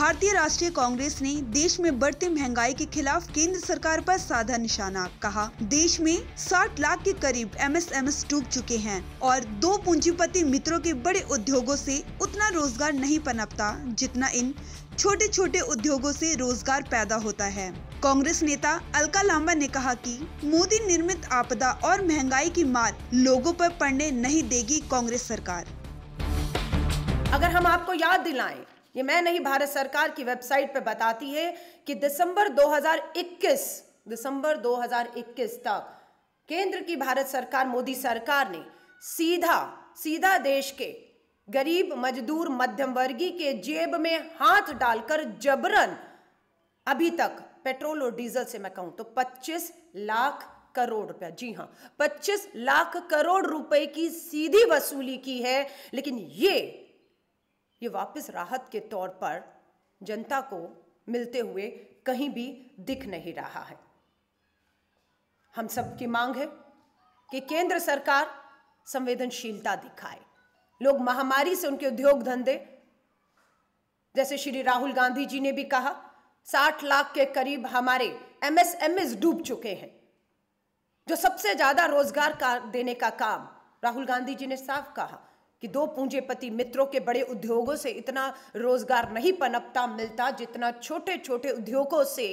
भारतीय राष्ट्रीय कांग्रेस ने देश में बढ़ती महंगाई के खिलाफ केंद्र सरकार पर साधा निशाना कहा देश में 60 लाख के करीब एमएसएमएस डूब चुके हैं और दो पूंजीपति मित्रों के बड़े उद्योगों से उतना रोजगार नहीं पनपता जितना इन छोटे छोटे उद्योगों से रोजगार पैदा होता है कांग्रेस नेता अलका लांबा ने कहा कि मोदी निर्मित आपदा और महंगाई की मार लोगों पर पड़ने नहीं देगी कांग्रेस सरकार अगर हम आपको याद दिलाएं ये मैं नहीं भारत सरकार की वेबसाइट पर बताती है कि दिसंबर 2021 दिसंबर 2021 तक केंद्र की भारत सरकार मोदी सरकार ने सीधा सीधा देश के गरीब मजदूर मध्यम वर्गी के जेब में हाथ डालकर जबरन अभी तक पेट्रोल और डीजल से मैं कहूं तो 25 लाख करोड़ रुपया जी हाँ 25 लाख करोड़ रुपए की सीधी वसूली की है लेकिन ये ये वापस राहत के तौर पर जनता को मिलते हुए कहीं भी दिख नहीं रहा है हम सब की मांग है कि केंद्र सरकार संवेदनशीलता दिखाए लोग महामारी से उनके उद्योग धंधे जैसे श्री राहुल गांधी जी ने भी कहा साठ लाख के करीब हमारे एमएसएमएस डूब चुके हैं जो सबसे ज्यादा रोजगार का देने का काम राहुल गांधी जी ने साफ कहा कि दो पूंजीपति मित्रों के बड़े उद्योगों से इतना रोजगार नहीं पनपता मिलता जितना छोटे छोटे उद्योगों से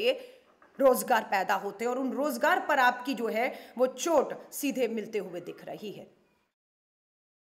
रोजगार पैदा होते और उन रोजगार पर आपकी जो है वो चोट सीधे मिलते हुए दिख रही है